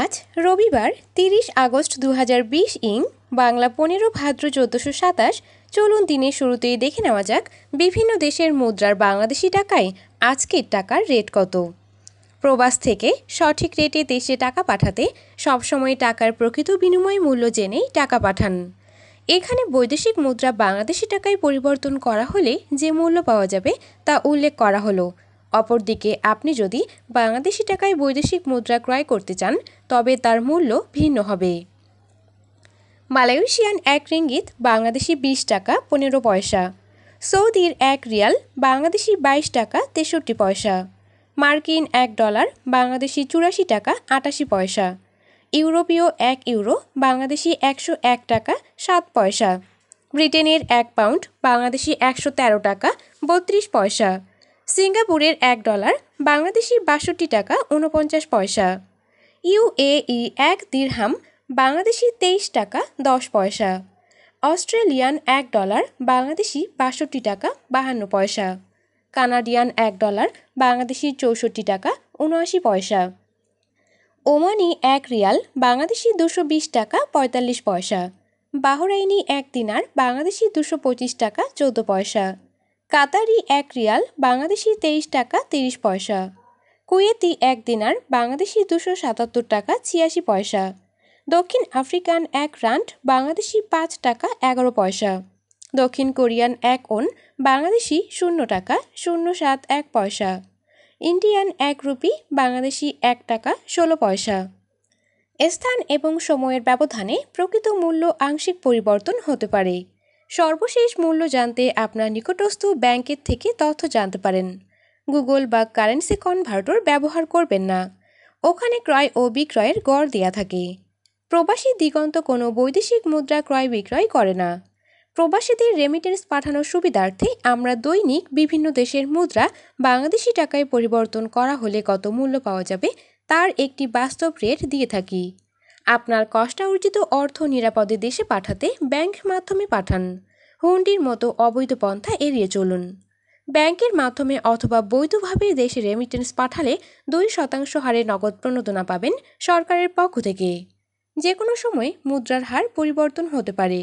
আজ রবিবার তিরিশ আগস্ট দু ইং বাংলা পনেরো ভাদ্র চোদ্দশো সাতাশ চলুন দিনের শুরুতেই দেখে নেওয়া যাক বিভিন্ন দেশের মুদ্রার বাংলাদেশি টাকায় আজকের টাকার রেট কত প্রবাস থেকে সঠিক রেটে দেশে টাকা পাঠাতে সবসময় টাকার প্রকৃত বিনিময় মূল্য জেনেই টাকা পাঠান এখানে বৈদেশিক মুদ্রা বাংলাদেশি টাকায় পরিবর্তন করা হলে যে মূল্য পাওয়া যাবে তা উল্লেখ করা হলো অপরদিকে আপনি যদি বাংলাদেশি টাকায় বৈদেশিক মুদ্রা ক্রয় করতে চান তবে তার মূল্য ভিন্ন হবে মালয়েশিয়ান এক রিঙ্গিত বাংলাদেশি বিশ টাকা পনেরো পয়সা সৌদির এক রিয়াল বাংলাদেশি বাইশ টাকা তেষট্টি পয়সা মার্কিন এক ডলার বাংলাদেশি চুরাশি টাকা আটাশি পয়সা ইউরোপীয় এক ইউরো বাংলাদেশি একশো এক টাকা সাত পয়সা ব্রিটেনের এক পাউন্ড বাংলাদেশি একশো তেরো টাকা বত্রিশ পয়সা সিঙ্গাপুরের এক ডলার বাংলাদেশি বাষট্টি টাকা উনপঞ্চাশ পয়সা ইউএই এক দীর্হাম বাংলাদেশি তেইশ টাকা দশ পয়সা অস্ট্রেলিয়ান এক ডলার বাংলাদেশি বাষট্টি টাকা বাহান্ন পয়সা কানাডিয়ান এক ডলার বাংলাদেশি চৌষট্টি টাকা উনআশি পয়সা ওমানি এক রিয়াল বাংলাদেশি দুশো বিশ টাকা পঁয়তাল্লিশ পয়সা বাহরাইনি এক দিনার বাংলাদেশি দুশো পঁচিশ টাকা চৌদ্দ পয়সা কাতারি এক রিয়াল বাংলাদেশি তেইশ টাকা তিরিশ পয়সা কুয়েতি এক দিনার বাংলাদেশি দুশো সাতাত্তর টাকা ছিয়াশি পয়সা দক্ষিণ আফ্রিকান এক রান্ট বাংলাদেশি পাঁচ টাকা এগারো পয়সা দক্ষিণ কোরিয়ান এক ওন বাংলাদেশি শূন্য টাকা শূন্য সাত এক পয়সা ইন্ডিয়ান এক রুপি বাংলাদেশি এক টাকা ষোলো পয়সা স্থান এবং সময়ের ব্যবধানে প্রকৃত মূল্য আংশিক পরিবর্তন হতে পারে সর্বশেষ মূল্য জানতে আপনার নিকটস্থ ব্যাংকের থেকে তথ্য জানতে পারেন গুগল বা কারেন্সি কনভার্টর ব্যবহার করবেন না ওখানে ক্রয় ও বিক্রয়ের গড় দেয়া থাকে প্রবাসী দিগন্ত কোনো বৈদেশিক মুদ্রা ক্রয় বিক্রয় করে না প্রবাসীদের রেমিটেন্স পাঠানোর সুবিধার্থে আমরা দৈনিক বিভিন্ন দেশের মুদ্রা বাংলাদেশি টাকায় পরিবর্তন করা হলে কত মূল্য পাওয়া যাবে তার একটি বাস্তব রেট দিয়ে থাকি আপনার কষ্টার্জিত অর্থ নিরাপদে দেশে পাঠাতে ব্যাংক মাধ্যমে পাঠান হুন্ডির মতো অবৈধ পন্থা এড়িয়ে চলুন ব্যাংকের মাধ্যমে অথবা বৈধভাবে দেশে রেমিটেন্স পাঠালে দুই শতাংশ হারে নগদ প্রণোদনা পাবেন সরকারের পক্ষ থেকে যে কোনো সময় মুদ্রার হার পরিবর্তন হতে পারে